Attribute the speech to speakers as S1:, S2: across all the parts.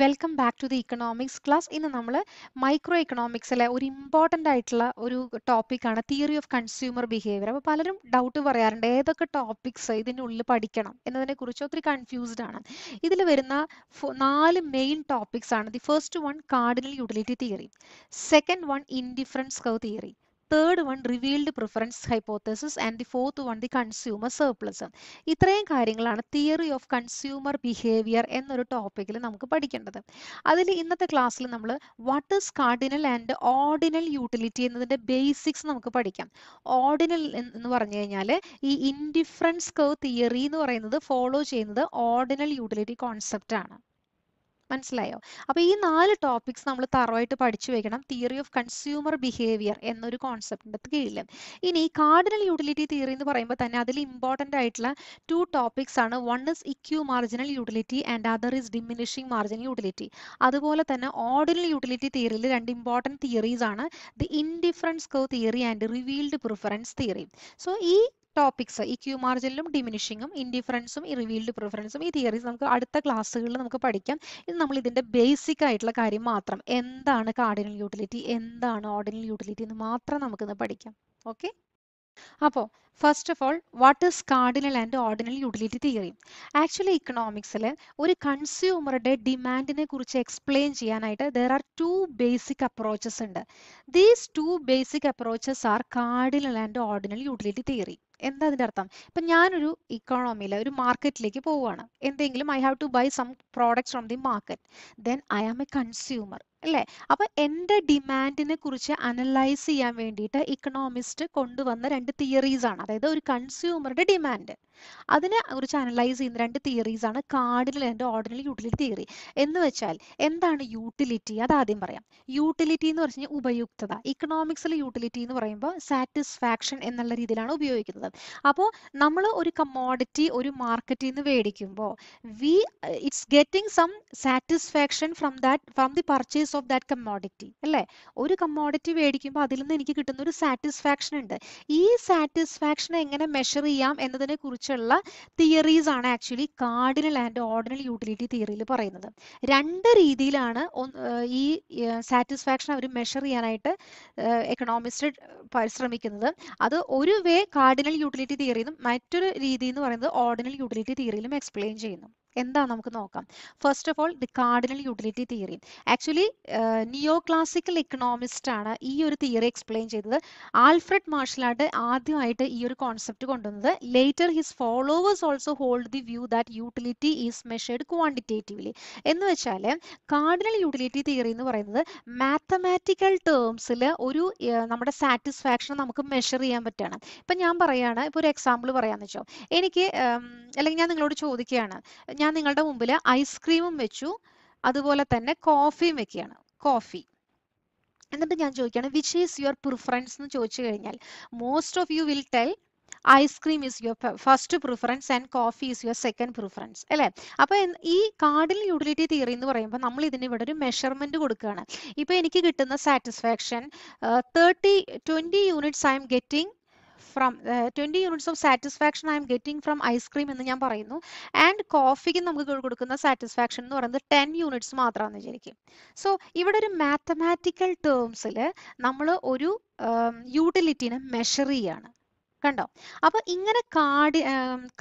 S1: Welcome back to the economics class ഇന്ന് നമ്മൾ micro ഇക്കണോമിക്സിലെ ഒരു ഇമ്പോർട്ടൻ്റ് ആയിട്ടുള്ള ഒരു ടോപ്പിക്കാണ് തിയറി ഓഫ് കൺസ്യൂമർ ബിഹേവിയർ അപ്പോൾ പലരും ഡൗട്ട് പറയാറുണ്ട് ഏതൊക്കെ ടോപ്പിക്സ് ഉള്ളിൽ പഠിക്കണം എന്നതിനെ കുറിച്ച് ഒത്തിരി കൺഫ്യൂസ്ഡ് ആണ് ഇതിൽ വരുന്ന നാല് മെയിൻ ടോപ്പിക്സ് ആണ് the first one cardinal utility theory second one indifference curve theory third one revealed preference hypothesis and the fourth one the consumer surplus ഇത്രയും കാര്യങ്ങളാണ് തിയറി ഓഫ് കൺസ്യൂമർ ബിഹേവിയർ എന്നൊരു ടോപ്പിക്കിൽ നമുക്ക് പഠിക്കേണ്ടത് അതിൽ ഇന്നത്തെ ക്ലാസ്സിൽ നമ്മൾ what is cardinal and ordinal utility എന്നതിൻ്റെ ബേസിക്സ് നമുക്ക് പഠിക്കാം ഓർഡിനൽ എന്ന് പറഞ്ഞു കഴിഞ്ഞാൽ ഈ ഇൻഡിഫറൻസ് കർവ് തിയറി എന്ന് പറയുന്നത് ഫോളോ ചെയ്യുന്നത് ഓർഡിനൽ യൂട്ടിലിറ്റി കോൺസെപ്റ്റ് ആണ് മനസ്സിലായോ അപ്പോൾ ഈ നാല് ടോപ്പിക്സ് നമ്മൾ തറവായിട്ട് പഠിച്ചു വെക്കണം തിയറി ഓഫ് കൺസ്യൂമർ ബിഹേവിയർ എന്നൊരു കോൺസെപ്റ്റിൻ്റെ കീഴിൽ ഇനി കാർഡിനൽ യൂട്ടിലിറ്റി തിയറി എന്ന് പറയുമ്പോൾ തന്നെ അതിൽ ഇമ്പോർട്ടൻ്റ് ആയിട്ടുള്ള ടു ടോപ്പിക്സ് ആണ് one is equi marginal utility and other is diminishing marginal utility അതുപോലെ തന്നെ ഓർഡിനൽ യൂട്ടിലിറ്റി തിയറിയിൽ രണ്ട് ഇമ്പോർട്ടൻറ്റ് തിയറീസ് ആണ് the indifference curve theory and revealed preference theory so ഈ ടോപ്പിക്സ് ഈ ക്യൂ മാർജിനിലും ഡിമിനിഷിങ്ങും ഇൻഡിഫറൻസും ഈ റിവീൽഡ് പ്രിഫറൻസും ഈ തിയറീസ് നമുക്ക് അടുത്ത ക്ലാസ്സുകളിൽ നമുക്ക് പഠിക്കാം ഇത് നമ്മൾ ഇതിൻ്റെ ബേസിക് ആയിട്ടുള്ള കാര്യം മാത്രം എന്താണ് കാർഡിനൽ യൂട്ടിലിറ്റി എന്താണ് ഓർഡിനൽ യൂട്ടിലിറ്റി എന്ന് മാത്രം നമുക്കിന്ന് പഠിക്കാം ഓക്കെ അപ്പോൾ first of all what is cardinal and ordinal utility theory actually ഇക്കണോമിക്സിൽ ഒരു കൺസ്യൂമറുടെ ഡിമാൻഡിനെ കുറിച്ച് എക്സ്പ്ലെയിൻ ചെയ്യാനായിട്ട് there are two basic approaches ഉണ്ട് these two basic approaches are cardinal and ordinal utility theory എന്താ അതിൻ്റെ അർത്ഥം ഇപ്പൊ ഞാനൊരു ഇക്കോണോമിയിൽ ഒരു മാർക്കറ്റിലേക്ക് പോവുകയാണ് എന്തെങ്കിലും I have to buy some products from the market then I am a consumer അല്ലേ അപ്പൊ എൻ്റെ ഡിമാൻഡിനെ കുറിച്ച് അനലൈസ് ചെയ്യാൻ വേണ്ടിയിട്ട് ഇക്കണോമിസ്റ്റ് കൊണ്ടുവന്ന രണ്ട് തിയറീസ് ആണ് അതായത് ഒരു കൺസ്യൂമറുടെ ഡിമാൻഡ് അതിനെ കുറിച്ച് അനലൈസ് ചെയ്യുന്ന രണ്ട് തിയറീസ് ആണ് cardinal and ordinal utility theory എന്ന് വെച്ചാൽ എന്താണ് യൂട്ടിലിറ്റി അത് ആദ്യം പറയാം യൂട്ടിലിറ്റി എന്ന് പറഞ്ഞാൽ ഉപയുക്തത ഇക്കണോമിക്സിൽ യൂട്ടിലിറ്റി എന്ന് പറയുമ്പോൾ സാറ്റിസ്ഫാക്ഷൻ എന്നുള്ള രീതിയിലാണ് ഉപയോഗിക്കുന്നത് അപ്പോൾ നമ്മൾ ഒരു കമോഡിറ്റി ഒരു മാർക്കറ്റിൽ നിന്ന് മേടിക്കുമ്പോൾ we it's getting some satisfaction from that from the purchase of that commodity അല്ലേ ഒരു കമോഡിറ്റി മേടിക്കുമ്പോൾ അതിൽ നിന്ന് എനിക്ക് കിട്ടുന്ന ഒരു സാറ്റിസ്ഫാക്ഷൻ ഉണ്ട് ഈ സാറ്റിസ്ഫാക്ഷൻ ആക്ഷൻ എങ്ങനെ മെഷർ ചെയ്യാം എന്നതിനെ കുറിച്ചുള്ള തിയറീസ് ആണ് actually cardinal and ordinal utility തിയറിയിൽ പറയുന്നത് രണ്ട് രീതിയിലാണ് ഈ സാറ്റിസ്ഫാക്ഷൻ അവർ മെഷർ ചെയ്യാനായിട്ട് എക്കണോമിസ്റ്റ് പരിശ്രമിക്കുന്നത് അത് ഒരു വേ കാർഡിനൽ യൂട്ടിലിറ്റി തിയറിയിലും മറ്റൊരു രീതി എന്ന് പറയുന്നത് ഓർഡിനൽ യൂട്ടിലിറ്റി തിയറിയിലും എക്സ്പ്ലെയിൻ ചെയ്യുന്നു എന്താ നമുക്ക് നോക്കാം first of all the cardinal utility theory actually neo classical economist ആണ് ഈ ഒരു തിയറി എക്സ്പ്ലെയിൻ ചെയ്തത് ആൽഫ്രഡ് മാർഷലാട്ട് ആദ്യമായിട്ട് ഈ ഒരു കോൺസെപ്റ്റ് കൊണ്ടുവന്നത് later his followers also hold the view that utility is measured quantitatively എന്ന് വെച്ചാൽ കാർഡിനൽ യൂട്ടിലിറ്റി തിയറി എന്ന് പറയുന്നത് മാത്തമാറ്റിക്കൽ ടേംസിൽ ഒരു നമ്മുടെ സാറ്റിസ്ഫാക്ഷൻ നമുക്ക് മെഷർ ചെയ്യാൻ പറ്റുകയാണ് ഇപ്പം ഞാൻ പറയുകയാണ് ഇപ്പോൾ ഒരു എക്സാമ്പിൾ പറയാമെന്ന് വെച്ചോ എനിക്ക് അല്ലെങ്കിൽ ഞാൻ നിങ്ങളോട് ചോദിക്കുകയാണ് ഞാൻ നിങ്ങളുടെ മുമ്പിൽ ഐസ്ക്രീമും വെച്ചു അതുപോലെ തന്നെ കോഫിയും വെക്കുകയാണ് കോഫി എന്നിട്ട് ഞാൻ ചോദിക്കുകയാണ് വിച്ച് ഈസ് യുവർ പ്രിഫറൻസ് എന്ന് ചോദിച്ചു കഴിഞ്ഞാൽ most of you will tell ice cream is your first preference and coffee is your second preference അല്ലേ അപ്പോൾ ഈ കാർഡിൽ യൂട്ടിലിറ്റി തിയറി എന്ന് പറയുമ്പോൾ നമ്മൾ ഇതിന് ഇവിടെ ഒരു മെഷർമെന്റ് കൊടുക്കുകയാണ് ഇപ്പൊ എനിക്ക് കിട്ടുന്ന satisfaction thirty twenty units I'm getting from twenty units of satisfaction I'm getting from ice cream എന്ന് ഞാൻ പറയുന്നു ആൻഡ് കോഫിക്ക് നമുക്ക് കൊടുക്കുന്ന സാറ്റിസ്ഫാക്ഷൻ എന്ന് പറയുന്നത് ടെൻ യൂണിറ്റ്സ് മാത്രമാണ് ശരിക്കും സോ ഇവിടെ ഒരു മാത്തമാറ്റിക്കൽ ടേംസിൽ നമ്മൾ ഒരു യൂട്ടിലിറ്റിനെ മെഷർ ചെയ്യാണ് കണ്ടോ അപ്പൊ ഇങ്ങനെ കാർഡി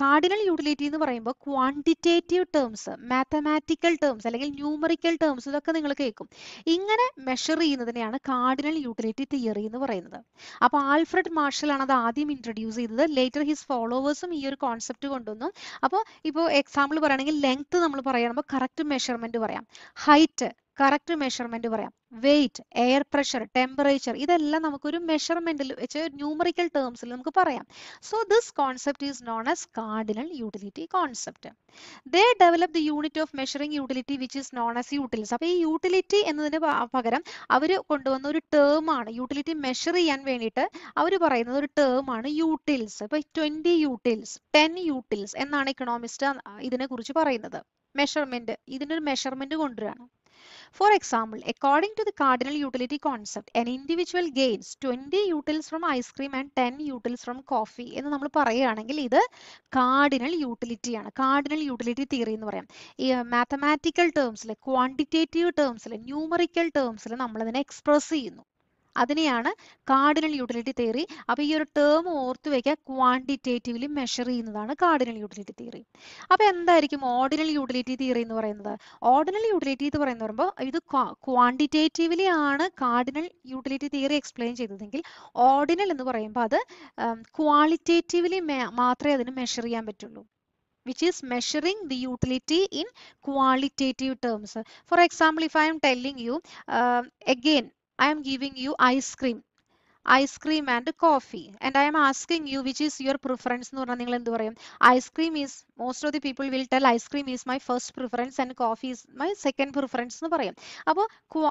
S1: കാർഡിനൽ യൂട്ടിലിറ്റി എന്ന് പറയുമ്പോൾ ക്വാണ്ടിറ്റേറ്റീവ് ടേംസ് മാത്തമാറ്റിക്കൽ ടേംസ് അല്ലെങ്കിൽ ന്യൂമറിക്കൽ ടേംസ് ഇതൊക്കെ നിങ്ങൾ കേൾക്കും ഇങ്ങനെ മെഷർ ചെയ്യുന്നതിനെയാണ് കാർഡിനൽ യൂട്ടിലിറ്റി തിയറി എന്ന് പറയുന്നത് അപ്പൊ ആൽഫ്രഡ് മാർഷൽ ആണ് അത് ആദ്യം ഇൻട്രൊഡ്യൂസ് ചെയ്തത് ലേറ്റർ ഹിസ് ഫോളോവേഴ്സും ഈ ഒരു കോൺസെപ്റ്റ് കൊണ്ടുവന്നു അപ്പോൾ ഇപ്പോൾ എക്സാമ്പിൾ പറയുകയാണെങ്കിൽ ലെങ്ത് നമ്മൾ പറയുമ്പോൾ കറക്റ്റ് മെഷർമെന്റ് പറയാം ഹൈറ്റ് കറക്റ്റ് മെഷർമെന്റ് പറയാം വെയിറ്റ് എയർ പ്രഷർ ടെമ്പറേച്ചർ ഇതെല്ലാം നമുക്കൊരു മെഷർമെന്റിൽ വെച്ച് ന്യൂമറിക്കൽ ടേംസിൽ നമുക്ക് പറയാം so this concept is known as cardinal utility concept they develop the unit of measuring utility which is known as utility അപ്പൊ ഈ യൂട്ടിലിറ്റി എന്നതിന് പകരം അവർ കൊണ്ടുവന്ന ഒരു ടേം ആണ് യൂട്ടിലിറ്റി മെഷർ ചെയ്യാൻ വേണ്ടിയിട്ട് അവർ പറയുന്നത് ഒരു ടേം ആണ് യൂട്ടിൽസ് ഇപ്പൊ ട്വന്റി യൂട്ടിൽസ് ടെൻ യൂട്ടിൽസ് എന്നാണ് ഇക്കണോമിസ്റ്റ് ഇതിനെ കുറിച്ച് പറയുന്നത് മെഷർമെന്റ് ഇതിനൊരു മെഷർമെന്റ് കൊണ്ടുവരാണ് For example, according to the cardinal utility concept, an individual gains 20 utils from ice cream and 10 utils from coffee എന്ന് നമ്മൾ പറയുകയാണെങ്കിൽ ഇത് കാർഡിനൽ യൂട്ടിലിറ്റിയാണ് കാർഡിനൽ യൂട്ടിലിറ്റി തിയറി എന്ന് പറയാം ഈ മാത്തമാറ്റിക്കൽ ടേംസിൽ ക്വാണ്ടിറ്റേറ്റീവ് ടേംസിൽ ന്യൂമറിക്കൽ ടേംസിൽ അതിനെ എക്സ്പ്രസ് ചെയ്യുന്നു അതിനെയാണ് കാർഡിനൽ യൂട്ടിലിറ്റി തിയറി അപ്പോൾ ഈ ഒരു ടേം ഓർത്ത് വെക്കുക ക്വാണ്ടിറ്റേറ്റീവ്ലി മെഷർ ചെയ്യുന്നതാണ് കാർഡിനൽ യൂട്ടിലിറ്റി തിയറി അപ്പോൾ എന്തായിരിക്കും ഓർഡിനൽ യൂട്ടിലിറ്റി തിയറി എന്ന് പറയുന്നത് ഓർഡിനൽ യൂട്ടിലിറ്റി എന്ന് പറയുന്ന പറയുമ്പോൾ ഇത് ക്വാണ്ടിറ്റേറ്റീവ്ലി ആണ് കാർഡിനൽ യൂട്ടിലിറ്റി തിയറി എക്സ്പ്ലെയിൻ ചെയ്തതെങ്കിൽ ഓർഡിനൽ എന്ന് പറയുമ്പോൾ അത് ക്വാളിറ്റേറ്റീവ്ലി മാത്രമേ അതിന് മെഷർ ചെയ്യാൻ പറ്റുള്ളൂ which is measuring the utility in qualitative terms. For example, if I am telling you uh, again I am giving you ice cream. Ice cream and coffee and I'm asking you which is your preference എന്ന് പറഞ്ഞാൽ നിങ്ങൾ എന്ത് പറയും ice cream is most of the people will tell ice cream is my first preference and coffee is my second preference എന്ന് പറയും അപ്പോൾ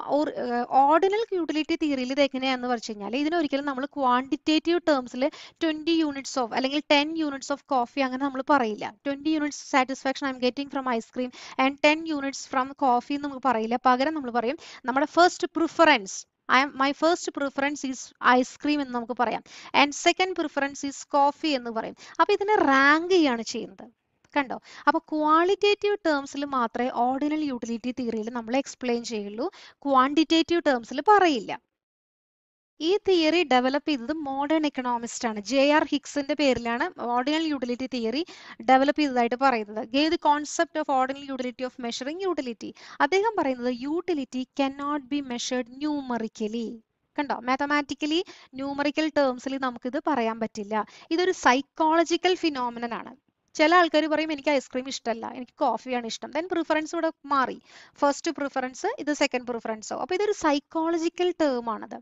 S1: ordinal utility തിയറിയിൽ ഇത് എങ്ങനെയാണെന്ന് വെച്ച് കഴിഞ്ഞാൽ ഇതിനൊരിക്കലും നമ്മൾ ക്വാണ്ടിറ്റേറ്റീവ് ടേംസിൽ ട്വന്റി യൂണിറ്റ്സ് ഓഫ് അല്ലെങ്കിൽ ടെൻ യൂണിറ്റ്സ് ഓഫ് കോഫി അങ്ങനെ നമ്മൾ പറയില്ല twenty units satisfaction I'm getting from ice cream and ten units from coffee എന്ന് നമുക്ക് പറയില്ല പകരം നമ്മൾ പറയും നമ്മുടെ first preference I my first preference is ice cream എന്ന് നമുക്ക് പറയാം and second preference is coffee എന്ന് പറയും അപ്പോൾ ഇതിനെ റാങ്ക് ചെയ്യാണ് ചെയ്യുന്നത് കണ്ടോ അപ്പോൾ ക്വാളിറ്റേറ്റീവ് ടേംസിൽ മാത്രമേ ഓർഡിനൽ യൂട്ടിലിറ്റി തിയറിയിൽ നമ്മൾ എക്സ്പ്ലെയിൻ ചെയ്യുള്ളൂ ക്വാണ്ടിറ്റേറ്റീവ് ടേംസിൽ പറയില്ല ഈ തിയറി ഡെവലപ്പ് ചെയ്തത് മോഡേൺ എക്കണോമിസ്റ്റ് ആണ് ജെ ആർ ഹിക്സിന്റെ പേരിലാണ് ഓർഡിനൽ യൂട്ടിലിറ്റി തിയറി ഡെവലപ്പ് ചെയ്തതായിട്ട് പറയുന്നത് gave the concept of ordinal utility of measuring utility അദ്ദേഹം പറയുന്നത് utility cannot be measured numerically കണ്ടോ മാത്തമാറ്റിക്കലി ന്യൂമറിക്കൽ ടേംസിൽ നമുക്കിത് പറയാൻ പറ്റില്ല ഇതൊരു സൈക്കോളജിക്കൽ ഫിനോമിനൻ ആണ് ചില ആൾക്കാർ പറയും എനിക്ക് ഐസ്ക്രീം ഇഷ്ടമല്ല എനിക്ക് കോഫിയാണ് ഇഷ്ടം ദെൻ പ്രിഫറൻസ് ഇവിടെ മാറി ഫസ്റ്റ് പ്രിഫറൻസ് ഇത് സെക്കൻഡ് പ്രിഫറൻസോ അപ്പൊ ഇതൊരു സൈക്കോളജിക്കൽ ടേം ആണത്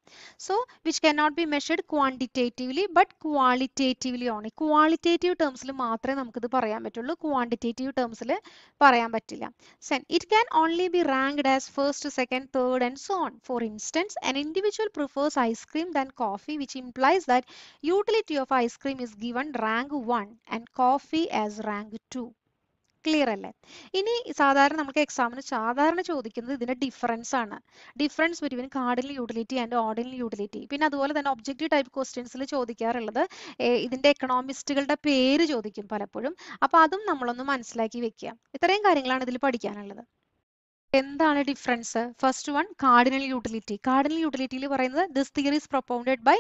S1: so which cannot be measured quantitatively but qualitatively on qualitative ടേംസിൽ മാത്രമേ നമുക്കിത് പറയാൻ പറ്റുള്ളൂ ക്വാണ്ടിറ്റേറ്റീവ് ടേംസിൽ പറയാൻ പറ്റില്ല then it can only be ranked as first second third and so on for instance an individual prefers ice cream than coffee which implies that utility of ice cream is given rank one and coffee as rank two clear അല്ലേ ഇനി സാധാരണ നമുക്ക് എക്സാമിന് സാധാരണ ചോദിക്കുന്നത് ഇതിന്റെ difference ആണ് difference between cardinal utility and ordinal utility പിന്നെ അതുപോലെ തന്നെ ഒബ്ജക്റ്റീവ് ടൈപ്പ് ക്വസ്റ്റ്യൻസിൽ ചോദിക്കാറുള്ളത് ഇതിന്റെ എക്കണോമിസ്റ്റുകളുടെ പേര് ചോദിക്കും പലപ്പോഴും അപ്പൊ അതും നമ്മളൊന്ന് മനസ്സിലാക്കി വെക്കുക ഇത്രയും കാര്യങ്ങളാണ് ഇതിൽ പഠിക്കാനുള്ളത് എന്താണ് difference first one cardinal utility cardinal യൂട്ടിലിറ്റിയിൽ പറയുന്നത് this theory is propounded by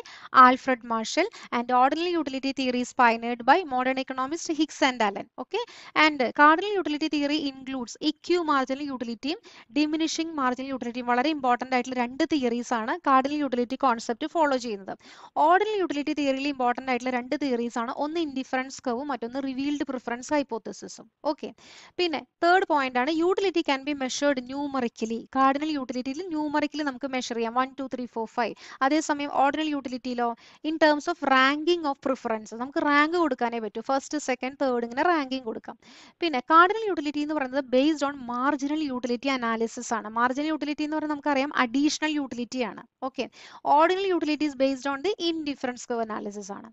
S1: Alfred Marshall and ordinal utility theory pioneered by modern economist Hicks and Allen okay and cardinal utility theory includes equi marginal യൂട്ടിലിറ്റിയും diminishing marginal യൂട്ടിലിറ്റിയും വളരെ important ആയിട്ടുള്ള രണ്ട് theories ആണ് cardinal utility concept follow ചെയ്യുന്നത് ordinal utility തിയറിയിൽ important ആയിട്ടുള്ള രണ്ട് തിയറീസ് ആണ് ഒന്ന് ഇൻഡിഫറൻസ് കവും മറ്റൊന്ന് റിവീൽഡ് പ്രിഫറൻസ് ഹൈപ്പോത്തിസിസും ഓക്കെ പിന്നെ തേർഡ് പോയിന്റ് ആണ് utility can be measured numerically cardinal യൂട്ടിലിറ്റിയിൽ ന്യൂമറിക്കലി നമുക്ക് മെഷർ ചെയ്യാം one two three four five അതേസമയം ഓർഡിനൽ യൂട്ടിലിറ്റിയിലോ in terms of ranking of preference നമുക്ക് റാങ്ക് കൊടുക്കാനേ പറ്റൂ ഫസ്റ്റ് സെക്കൻഡ് തേർഡ് ഇങ്ങനെ റാങ്കിങ് കൊടുക്കാം പിന്നെ കാർഡിനൽ യൂട്ടിലിറ്റി എന്ന് പറയുന്നത് based on marginal utility analysis ആണ് മാർജിനൽ യൂട്ടിലിറ്റി എന്ന് പറയുന്നത് നമുക്കറിയാം അഡീഷണൽ യൂട്ടിലിറ്റി ആണ് okay ordinal utility based on the indifference curve analysis ആണ്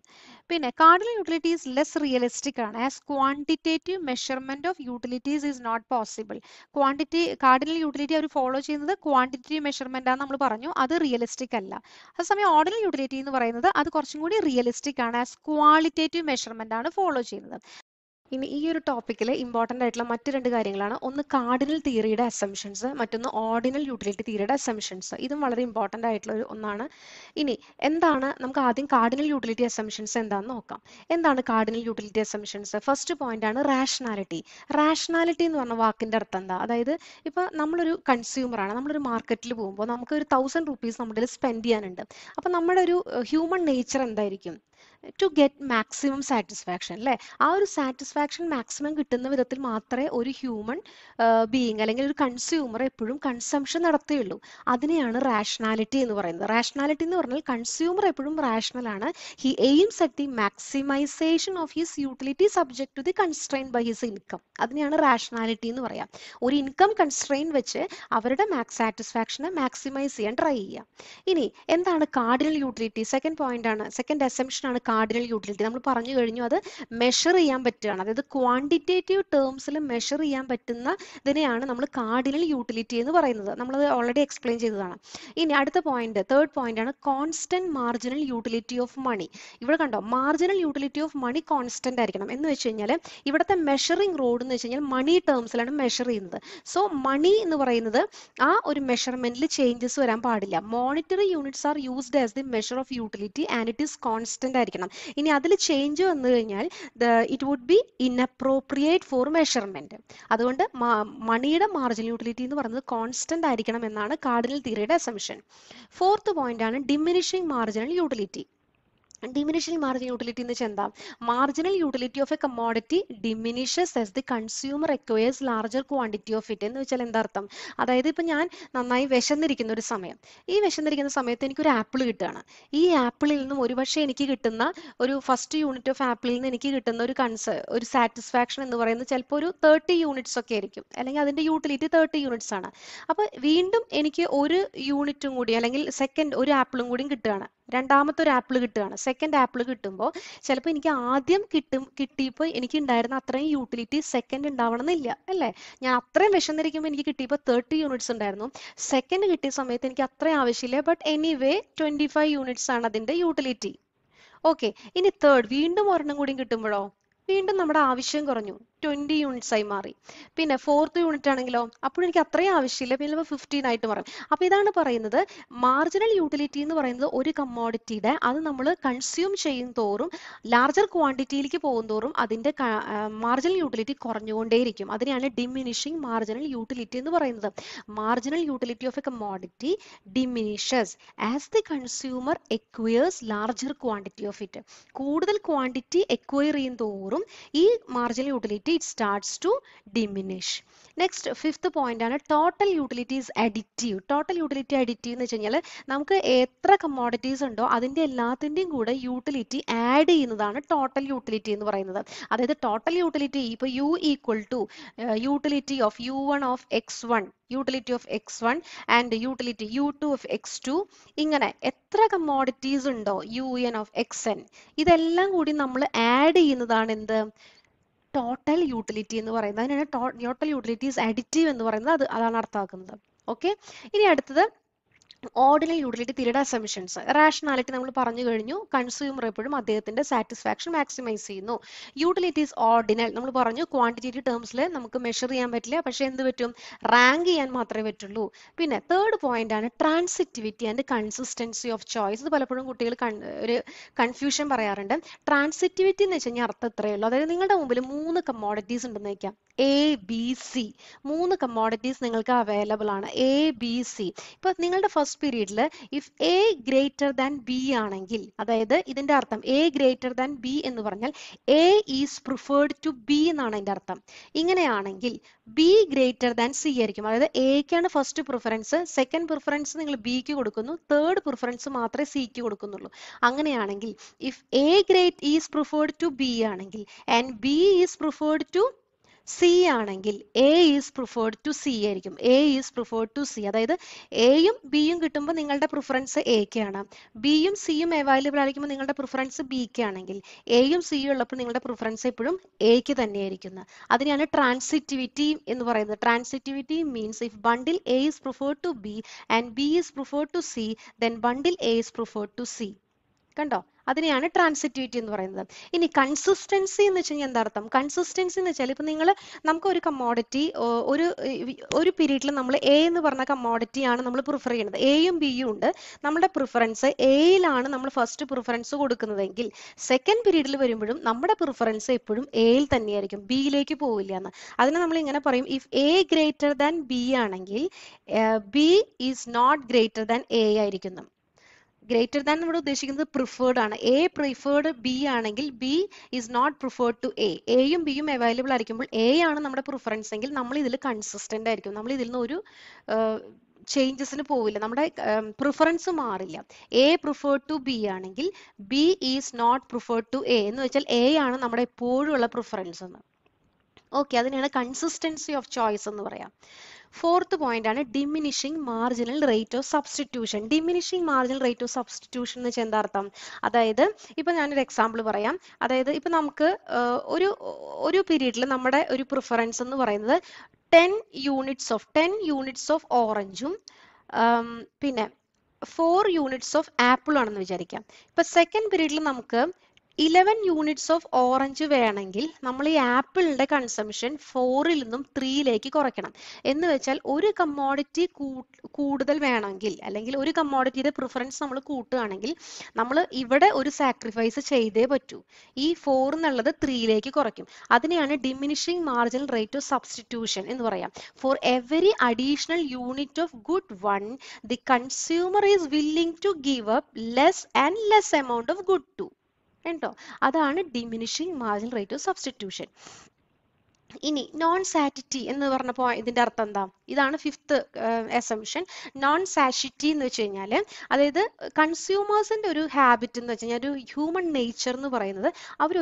S1: പിന്നെ കാർഡിനൽ യൂട്ടിലിറ്റീസ് ലെസ് റിയലിസ്റ്റിക് ആണ് as quantitative measurement of utilities is not possible quantity cardinal utility അവർ follow ചെയ്യുന്നത് ക്വാണ്ടിറ്റേറ്റീവ് മെഷർമെന്റ് ആണ് നമ്മൾ പറഞ്ഞു അത് റിയലിസ്റ്റിക് അല്ല അതേസമയം ഓർഡിനൽ യൂട്ടിലിറ്റി എന്ന് പറയുന്നത് അത് കുറച്ചും കൂടി റിയലിസ്റ്റിക് ആണ് ആസ് ക്വാളിറ്റേറ്റീവ് മെഷർമെന്റ് ആണ് ഫോളോ ചെയ്യുന്നത് ഇനി ഈ ഒരു ടോപ്പിക്കിൽ ഇമ്പോർട്ടൻ്റ് ആയിട്ടുള്ള മറ്റു രണ്ട് കാര്യങ്ങളാണ് ഒന്ന് കാർഡിനൽ തിയറിയുടെ അസംഷൻസ് മറ്റൊന്ന് ഓർഡിനൽ യൂട്ടിലിറ്റി തിയറിയുടെ അസംഷൻസ് ഇതും വളരെ ഇമ്പോർട്ടൻ്റ് ആയിട്ടുള്ള ഒരു ഒന്നാണ് ഇനി എന്താണ് നമുക്ക് ആദ്യം കാർഡിനൽ യൂട്ടിലിറ്റി അസംഷൻസ് എന്താണെന്ന് നോക്കാം എന്താണ് cardinal utility assumptions first point ആണ് റാഷണാലിറ്റി റാഷണാലിറ്റി എന്ന് പറഞ്ഞ വാക്കിൻ്റെ അർത്ഥം എന്താ അതായത് ഇപ്പോൾ നമ്മളൊരു കൺസ്യൂമറാണ് നമ്മളൊരു മാർക്കറ്റിൽ പോകുമ്പോൾ നമുക്ക് ഒരു തൗസൻഡ് റുപ്പീസ് നമ്മുടെ സ്പെൻഡ് ചെയ്യാനുണ്ട് അപ്പോൾ നമ്മുടെ ഒരു ഹ്യൂമൺ നേച്ചർ എന്തായിരിക്കും ടു ഗെറ്റ് മാക്സിമം സാറ്റിസ്ഫാക്ഷൻ അല്ലേ ആ ഒരു സാറ്റിസ്ഫാക്ഷൻ മാക്സിമം കിട്ടുന്ന വിധത്തിൽ മാത്രമേ ഒരു ഹ്യൂമൻ ബീയിങ് അല്ലെങ്കിൽ ഒരു കൺസ്യൂമർ എപ്പോഴും കൺസംഷൻ നടത്തുകയുള്ളൂ അതിനെയാണ് റാഷണാലിറ്റി എന്ന് പറയുന്നത് റാഷണാലിറ്റി എന്ന് പറഞ്ഞാൽ കൺസ്യൂമർ എപ്പോഴും റാഷണൽ ആണ് he aims at the maximisation of his utility subject to the constrain by his income അതിനെയാണ് റാഷണാലിറ്റി എന്ന് പറയാം ഒരു ഇൻകം കൺസ്ട്രെയിൻ വെച്ച് അവരുടെ മാക്സ് സാറ്റിസ്ഫാക്ഷനെ മാക്സിമൈസ് ചെയ്യാൻ ട്രൈ ചെയ്യാം ഇനി എന്താണ് കാർഡിനൽ യൂട്ടിലിറ്റി സെക്കൻഡ് പോയിന്റ് ആണ് സെക്കൻഡ് അസംഷൻ ആണ് കാർഡിനൽ യൂട്ടിലിറ്റി നമ്മൾ പറഞ്ഞു കഴിഞ്ഞു അത് മെഷർ ചെയ്യാൻ പറ്റുകയാണ് അതായത് ക്വാണ്ടിറ്റേറ്റീവ് ടേംസിൽ മെഷർ ചെയ്യാൻ പറ്റുന്നതിനെയാണ് നമ്മൾ കാർഡിനൽ യൂട്ടിലിറ്റി എന്ന് പറയുന്നത് നമ്മളത് ഓൾറെഡി എക്സ്പ്ലെയിൻ ചെയ്തതാണ് ഇനി അടുത്ത പോയിന്റ് തേർഡ് പോയിന്റ് ആണ് constant marginal utility of money ഇവിടെ കണ്ടോ marginal utility of money constant ആയിരിക്കണം എന്ന് വെച്ച് കഴിഞ്ഞാൽ ഇവിടുത്തെ മെഷറിംഗ് റോഡ് എന്ന് വെച്ച് കഴിഞ്ഞാൽ മണി ടേംസിലാണ് മെഷർ ചെയ്യുന്നത് സോ മണി എന്ന് പറയുന്നത് ആ ഒരു മെഷർമെന്റിൽ ചേഞ്ചസ് വരാൻ പാടില്ല monetary units are used as the measure of utility and it is constant ആയിരിക്കണം ഉപയോഗിക്കണം ഇനി അതിൽ ചേഞ്ച് വന്നു കഴിഞ്ഞാൽ it would be inappropriate for measurement അതുകൊണ്ട് മണിയുടെ മാർജിൻ യൂട്ടിലിറ്റി എന്ന് പറയുന്നത് കോൺസ്റ്റന്റ് ആയിരിക്കണം എന്നാണ് കാർഡിനൽ തിയറിയുടെ അസംഷൻ ഫോർത്ത് പോയിന്റ് ആണ് diminishing marginal utility Diminution margin utility എന്ന് വെച്ചാൽ എന്താ marginal utility of a commodity diminishes as the consumer acquires larger quantity of it എന്ന് വെച്ചാൽ എന്താ അർത്ഥം അതായത് ഇപ്പം ഞാൻ നന്നായി വിശന്നിരിക്കുന്ന ഒരു സമയം ഈ വിശന്നിരിക്കുന്ന സമയത്ത് എനിക്കൊരു ആപ്പിൾ കിട്ടുകയാണ് ഈ ആപ്പിളിൽ നിന്നും ഒരുപക്ഷെ എനിക്ക് കിട്ടുന്ന ഒരു ഫസ്റ്റ് യൂണിറ്റ് ഓഫ് ആപ്പിളിൽ നിന്ന് എനിക്ക് കിട്ടുന്ന ഒരു കൺസ് ഒരു സാറ്റിസ്ഫാക്ഷൻ എന്ന് പറയുന്നത് ചിലപ്പോൾ ഒരു തേർട്ടി യൂണിറ്റ്സ് ഒക്കെ ആയിരിക്കും അല്ലെങ്കിൽ അതിൻ്റെ യൂട്ടിലിറ്റി തേർട്ടി യൂണിറ്റ്സ് ആണ് അപ്പോൾ വീണ്ടും എനിക്ക് ഒരു യൂണിറ്റും കൂടി അല്ലെങ്കിൽ സെക്കൻഡ് ഒരു ആപ്പിളും കൂടി കിട്ടുകയാണ് രണ്ടാമത്തെ ഒരു ആപ്പിൾ കിട്ടുകയാണ് സെക്കൻഡ് ആപ്പിൾ കിട്ടുമ്പോൾ ചിലപ്പോൾ എനിക്ക് ആദ്യം കിട്ടും കിട്ടിയപ്പോൾ എനിക്ക് ഉണ്ടായിരുന്ന അത്രയും യൂട്ടിലിറ്റി സെക്കൻഡ് എന്നില്ല അല്ലേ ഞാൻ അത്രയും വിശന്നിരിക്കുമ്പോൾ എനിക്ക് കിട്ടിയപ്പോൾ തേർട്ടി യൂണിറ്റ്സ് ഉണ്ടായിരുന്നു സെക്കൻഡ് കിട്ടിയ സമയത്ത് എനിക്ക് അത്രയും ആവശ്യമില്ല but anyway twenty five units ആണ് അതിന്റെ യൂട്ടിലിറ്റി ഓക്കെ ഇനി തേർഡ് വീണ്ടും ഒരെണ്ണം കൂടി കിട്ടുമ്പോഴോ വീണ്ടും നമ്മുടെ ആവശ്യം കുറഞ്ഞു ട്വന്റി യൂണിറ്റ്സ് ആയി മാറി പിന്നെ ഫോർത്ത് യൂണിറ്റ് ആണെങ്കിലോ അപ്പോൾ എനിക്ക് അത്രയും ആവശ്യമില്ല പിന്നെ ഫിഫ്റ്റീൻ ആയിട്ട് മാറും അപ്പോൾ ഇതാണ് പറയുന്നത് മാർജിനൽ യൂട്ടിലിറ്റി എന്ന് പറയുന്നത് ഒരു കമ്മോഡിറ്റിയുടെ അത് നമ്മൾ കൺസ്യൂം ചെയ്യും തോറും ലാർജർ ക്വാണ്ടിറ്റിയിലേക്ക് പോകും തോറും അതിന്റെ മാർജിനൽ യൂട്ടിലിറ്റി കുറഞ്ഞുകൊണ്ടേയിരിക്കും അതിനെയാണ് ഡിമിനിഷിങ് മാർജിനൽ യൂട്ടിലിറ്റി എന്ന് പറയുന്നത് marginal utility of a commodity diminishes as the consumer acquires larger quantity of it കൂടുതൽ ക്വാണ്ടിറ്റി എക്വയർ ചെയ്യും തോറും ഈ marginal utility utility it starts to diminish next fifth point ആണ് total utilities additive total utility additive എന്ന് വെച്ച് കഴിഞ്ഞാൽ നമുക്ക് എത്ര കമ്മോഡിറ്റീസ് ഉണ്ടോ അതിൻ്റെ എല്ലാത്തിൻ്റെയും കൂടെ യൂട്ടിലിറ്റി ആഡ് ചെയ്യുന്നതാണ് ടോട്ടൽ യൂട്ടിലിറ്റി എന്ന് പറയുന്നത് അതായത് ടോട്ടൽ യൂട്ടിലിറ്റി ഇപ്പോൾ U equal to utility of U one of X one utility of X one and utility U two of X two ഇങ്ങനെ എത്ര കമ്മോഡിറ്റീസ് ഉണ്ടോ U N of X N ഇതെല്ലാം കൂടി നമ്മൾ ആഡ് ചെയ്യുന്നതാണ് എന്ത് ടോട്ടൽ യൂട്ടിലിറ്റി എന്ന് പറയുന്നത് അതിനാണ് ടോട്ടൽ യൂട്ടിലിറ്റീസ് അഡിറ്റീവ് എന്ന് പറയുന്നത് അത് അതാണ് അർത്ഥമാക്കുന്നത് ഓക്കെ ഇനി അടുത്തത് ഓർഡിനൽ യൂട്ടിലിറ്റി തിരയുടെ അസംഷൻസ് റാഷണാലിറ്റി നമ്മൾ പറഞ്ഞു കഴിഞ്ഞു കൺസ്യൂമർ എപ്പോഴും അദ്ദേഹത്തിന്റെ സാറ്റിസ്ഫാക്ഷൻ മാക്സിമൈസ് ചെയ്യുന്നു യൂട്ടിലിറ്റീസ് ഓർഡിനൽ നമ്മൾ പറഞ്ഞു ക്വാണ്ടിറ്റേറ്റീവ് ടേംസിൽ നമുക്ക് മെഷർ ചെയ്യാൻ പറ്റില്ല പക്ഷെ എന്ത് പറ്റും റാങ്ക് ചെയ്യാൻ മാത്രമേ പറ്റുള്ളൂ പിന്നെ തേർഡ് പോയിന്റ് ആണ് transitivity and consistency of choice ഇത് പലപ്പോഴും കുട്ടികൾ ഒരു കൺഫ്യൂഷൻ പറയാറുണ്ട് ട്രാൻസിറ്റിവിറ്റി എന്ന് വെച്ച് കഴിഞ്ഞാൽ അർത്ഥം ഇത്രയേ ഉള്ളൂ അതായത് നിങ്ങളുടെ മുമ്പിൽ മൂന്ന് കമ്മോഡിറ്റീസ് ഉണ്ടെന്ന് വയ്ക്കാം എ ബി സി മൂന്ന് കമ്മോഡിറ്റീസ് നിങ്ങൾക്ക് അവൈലബിൾ ആണ് എ ബി സി ഇപ്പൊ നിങ്ങളുടെ ഫസ്റ്റ് പീരീഡിൽ if A greater than B ആണെങ്കിൽ അതായത് ഇതിന്റെ അർത്ഥം എ ഗ്രേറ്റർ ദാൻ ബി എന്ന് പറഞ്ഞാൽ A is preferred to B എന്നാണ് അതിന്റെ അർത്ഥം ഇങ്ങനെയാണെങ്കിൽ ബി ഗ്രേറ്റർ ദാൻ സി ആയിരിക്കും അതായത് എക്കാണ് ഫസ്റ്റ് പ്രിഫറൻസ് സെക്കൻഡ് പ്രിഫറൻസ് നിങ്ങൾ ബിക്ക് കൊടുക്കുന്നു തേർഡ് പ്രിഫറൻസ് മാത്രമേ സിക്ക് കൊടുക്കുന്നുള്ളൂ അങ്ങനെയാണെങ്കിൽ if A great is preferred to B ആണെങ്കിൽ and B is preferred to C ആണെങ്കിൽ A is preferred to C ആയിരിക്കും A is preferred to C അതായത് എയും ബിയും കിട്ടുമ്പോൾ നിങ്ങളുടെ പ്രിഫറൻസ് എക്ക് ആണ് ബിയും സിയും അവൈലബിൾ ആയിരിക്കുമ്പോൾ നിങ്ങളുടെ പ്രിഫറൻസ് ബിക്ക് ആണെങ്കിൽ എയും സിയും ഉള്ളപ്പോൾ നിങ്ങളുടെ പ്രിഫറൻസ് എപ്പോഴും എക്ക് തന്നെയായിരിക്കുന്നത് അതിനെയാണ് ട്രാൻസിറ്റിവിറ്റി എന്ന് പറയുന്നത് transitivity means if bundle A is preferred to B and B is preferred to C then bundle A is preferred to C കണ്ടോ അതിനെയാണ് ട്രാൻസിറ്റിവിറ്റി എന്ന് പറയുന്നത് ഇനി കൺസിസ്റ്റൻസി എന്ന് വെച്ച് കഴിഞ്ഞാൽ എന്താ അർത്ഥം കൺസിസ്റ്റൻസി എന്ന് വെച്ചാൽ ഇപ്പം നിങ്ങൾ നമുക്ക് ഒരു കമ്മോഡിറ്റി ഒരു ഒരു പീരീഡിൽ നമ്മൾ എ എന്ന് പറഞ്ഞ കമ്മോഡിറ്റിയാണ് നമ്മൾ പ്രിഫർ ചെയ്യുന്നത് എയും ബിയും ഉണ്ട് നമ്മുടെ പ്രിഫറൻസ് എയിലാണ് നമ്മൾ ഫസ്റ്റ് പ്രിഫറൻസ് കൊടുക്കുന്നതെങ്കിൽ സെക്കൻഡ് പീരീഡിൽ വരുമ്പോഴും നമ്മുടെ പ്രിഫറൻസ് എപ്പോഴും എയിൽ തന്നെയായിരിക്കും ബിയിലേക്ക് പോവില്ല എന്ന് അതിനെ നമ്മൾ ഇങ്ങനെ പറയും if A greater than B ആണെങ്കിൽ B is not greater than A ആയിരിക്കുന്നു ഗ്രേറ്റർ ദാൻ ഇവിടെ ഉദ്ദേശിക്കുന്നത് പ്രിഫേർഡ് ആണ് എ പ്രിഫേർഡ് ബി ആണെങ്കിൽ B is not preferred to A എയും ബിയും അവൈലബിൾ ആയിരിക്കുമ്പോൾ എ ആണ് നമ്മുടെ പ്രിഫറൻസ് എങ്കിൽ നമ്മൾ ഇതിൽ കൺസിസ്റ്റന്റ് ആയിരിക്കും നമ്മൾ ഇതിൽ നിന്ന് ഒരു ചേഞ്ചസിന് പോവില്ല നമ്മുടെ പ്രിഫറൻസ് മാറില്ല എ പ്രിഫേർഡ് ടു ബി ആണെങ്കിൽ B is not preferred to A എന്ന് വെച്ചാൽ എ ആണ് നമ്മുടെ എപ്പോഴും ഉള്ള പ്രിഫറൻസ് എന്ന് ഓക്കെ അതിനാണ് കൺസിസ്റ്റൻസി ഓഫ് ചോയ്സ് എന്ന് പറയാം ഫോർത്ത് പോയിന്റ് ആണ് diminishing marginal rate of substitution diminishing marginal rate of substitution എന്ന് വെച്ചാൽ എന്താർത്ഥം അതായത് ഇപ്പൊ ഞാനൊരു എക്സാമ്പിൾ പറയാം അതായത് ഇപ്പൊ നമുക്ക് ഒരു ഒരു പീരീഡിൽ നമ്മുടെ ഒരു പ്രിഫറൻസ് എന്ന് പറയുന്നത് ten units of ten units of ഓറഞ്ചും പിന്നെ ഫോർ യൂണിറ്റ്സ് ഓഫ് ആപ്പിൾ ആണെന്ന് വിചാരിക്കാം ഇപ്പൊ സെക്കൻഡ് പീരീഡിൽ നമുക്ക് ഇലവൻ യൂണിറ്റ്സ് ഓഫ് ഓറഞ്ച് വേണമെങ്കിൽ നമ്മൾ ഈ ആപ്പിളിന്റെ കൺസംഷൻ ഫോറിൽ നിന്നും ത്രീയിലേക്ക് കുറയ്ക്കണം എന്ന് വെച്ചാൽ ഒരു കമ്മോഡിറ്റി കൂടുതൽ വേണമെങ്കിൽ അല്ലെങ്കിൽ ഒരു കമ്മോഡിറ്റിയുടെ പ്രിഫറൻസ് നമ്മൾ കൂട്ടുകയാണെങ്കിൽ നമ്മൾ ഇവിടെ ഒരു സാക്രിഫൈസ് ചെയ്തേ പറ്റൂ ഈ ഫോർ എന്നുള്ളത് ത്രീയിലേക്ക് കുറയ്ക്കും അതിനെയാണ് diminishing marginal rate of substitution എന്ന് പറയാം for every additional unit of good one the consumer is willing to give up less and less amount of good two കേട്ടോ അതാണ് diminishing margin rate of substitution ഇനി non satiety എന്ന് പറഞ്ഞപ്പോൾ ഇതിന്റെ അർത്ഥം എന്താ ഇതാണ് ഫിഫ്ത്ത് എസംഷൻ നോൺ സാറ്റിറ്റി എന്ന് വെച്ച് കഴിഞ്ഞാൽ അതായത് കൺസ്യൂമേഴ്സിന്റെ ഒരു ഹാബിറ്റ് എന്ന് വെച്ച് കഴിഞ്ഞാൽ ഒരു ഹ്യൂമൻ നേച്ചർ എന്ന് പറയുന്നത്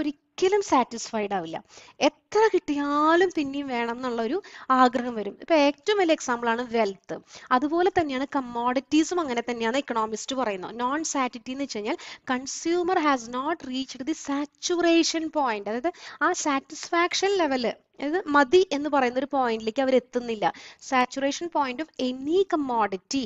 S1: ഒരു ഒരിക്കലും സാറ്റിസ്ഫൈഡ് ആവില്ല എത്ര കിട്ടിയാലും പിന്നെയും വേണം എന്നുള്ളൊരു ആഗ്രഹം വരും ഇപ്പൊ ഏറ്റവും വലിയ എക്സാമ്പിൾ ആണ് വെൽത്ത് അതുപോലെ തന്നെയാണ് കമ്മോഡിറ്റീസും അങ്ങനെ തന്നെയാണ് എക്കണോമിസ്റ്റ് പറയുന്നത് നോൺ സാറ്റിറ്റി എന്ന് വെച്ച് കഴിഞ്ഞാൽ consumer has not reach the saturation point അതായത് ആ സാറ്റിസ്ഫാക്ഷൻ ലെവല് അതായത് മതി എന്ന് പറയുന്ന ഒരു പോയിന്റിലേക്ക് അവർ എത്തുന്നില്ല saturation point of any commodity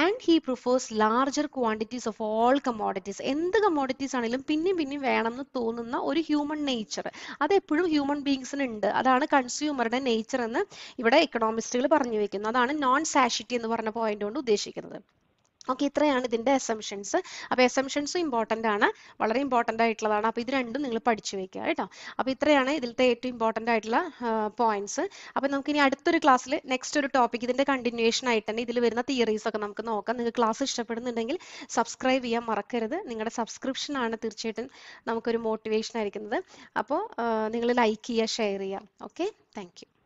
S1: and he prefers larger quantities of all commodities എന്ത് കമ്മോഡിറ്റീസ് ആണെങ്കിലും പിന്നെയും പിന്നെയും വേണം എന്ന് തോന്നുന്ന ഒരു ഹ്യൂമൻ ഹ്യൂമൺ നേച്ചർ അത് എപ്പോഴും ഹ്യൂമൻ ബീങ്സിന് ഉണ്ട് അതാണ് കൺസ്യൂമറുടെ നേച്ചർ എന്ന് ഇവിടെ എക്കണോമിസ്റ്റുകൾ പറഞ്ഞു വെക്കുന്നു അതാണ് നോൺ സാഷിറ്റി എന്ന് പറഞ്ഞ പോയിന്റ് കൊണ്ട് ഉദ്ദേശിക്കുന്നത് ഓക്കെ ഇത്രയാണ് ഇതിൻ്റെ എസംഷൻസ് അപ്പോൾ എസംഷൻസും ഇമ്പോർട്ടൻ്റ് ആണ് വളരെ ഇമ്പോർട്ടൻ്റ് ആയിട്ടുള്ളതാണ് അപ്പോൾ ഇത് രണ്ടും നിങ്ങൾ പഠിച്ചു വെക്കുക കേട്ടോ അപ്പോൾ ഇത്രയാണ് ഇതിലത്തെ ഏറ്റവും ഇമ്പോർട്ടൻ്റ് ആയിട്ടുള്ള പോയിന്റ്സ് അപ്പോൾ നമുക്ക് ഇനി അടുത്തൊരു ക്ലാസ്സിൽ നെക്സ്റ്റ് ഒരു ടോപ്പിക് ഇതിൻ്റെ കണ്ടിന്യൂവേഷൻ ആയിട്ട് തന്നെ ഇതിൽ വരുന്ന തിയറീസ് ഒക്കെ നമുക്ക് നോക്കാം നിങ്ങൾക്ക് ക്ലാസ് ഇഷ്ടപ്പെടുന്നുണ്ടെങ്കിൽ സബ്സ്ക്രൈബ് ചെയ്യാൻ മറക്കരുത് നിങ്ങളുടെ സബ്സ്ക്രിപ്ഷൻ ആണ് തീർച്ചയായിട്ടും നമുക്കൊരു മോട്ടിവേഷൻ ആയിരിക്കുന്നത് അപ്പോൾ നിങ്ങൾ ലൈക്ക് ചെയ്യുക ഷെയർ ചെയ്യുക ഓക്കെ താങ്ക്